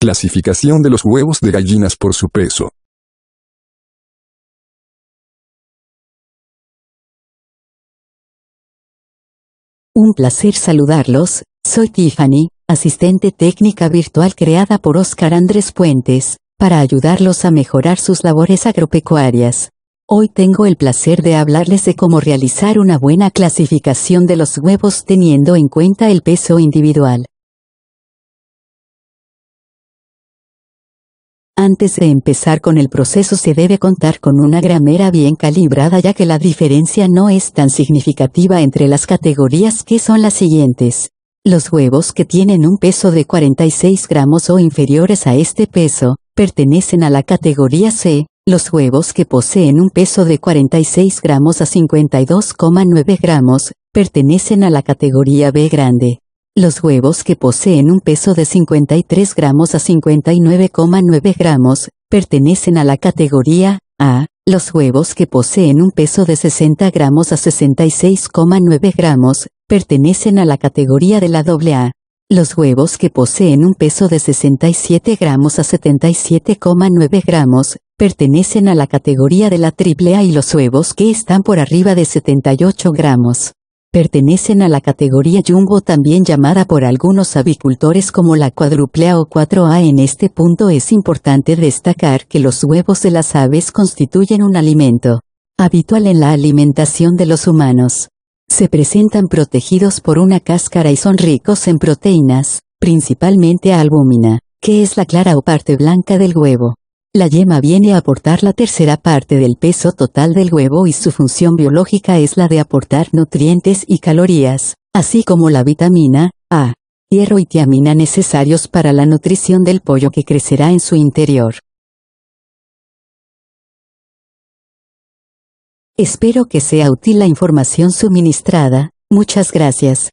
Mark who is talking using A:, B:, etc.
A: Clasificación de los huevos de gallinas por su peso.
B: Un placer saludarlos,
C: soy Tiffany, asistente técnica virtual creada por Oscar Andrés Puentes, para ayudarlos a mejorar sus labores agropecuarias. Hoy tengo el placer de hablarles de cómo realizar una buena clasificación de los huevos teniendo en cuenta el peso
B: individual.
C: Antes de empezar con el proceso se debe contar con una gramera bien calibrada ya que la diferencia no es tan significativa entre las categorías que son las siguientes. Los huevos que tienen un peso de 46 gramos o inferiores a este peso, pertenecen a la categoría C, los huevos que poseen un peso de 46 gramos a 52,9 gramos, pertenecen a la categoría B grande. Los huevos que poseen un peso de 53 gramos a 59,9 gramos, pertenecen a la categoría A. Los huevos que poseen un peso de 60 gramos a 66,9 gramos, pertenecen a la categoría de la AA. Los huevos que poseen un peso de 67 gramos a 77,9 gramos, pertenecen a la categoría de la AAA y los huevos que están por arriba de 78 gramos Pertenecen a la categoría jumbo también llamada por algunos avicultores como la cuadruplea o 4A. En este punto es importante destacar que los huevos de las aves constituyen un alimento habitual en la alimentación de los humanos. Se presentan protegidos por una cáscara y son ricos en proteínas, principalmente albúmina, que es la clara o parte blanca del huevo. La yema viene a aportar la tercera parte del peso total del huevo y su función biológica es la de aportar nutrientes y calorías, así como la vitamina A, hierro y tiamina necesarios para la nutrición del pollo que crecerá en su interior.
B: Espero
A: que sea útil la información suministrada, muchas gracias.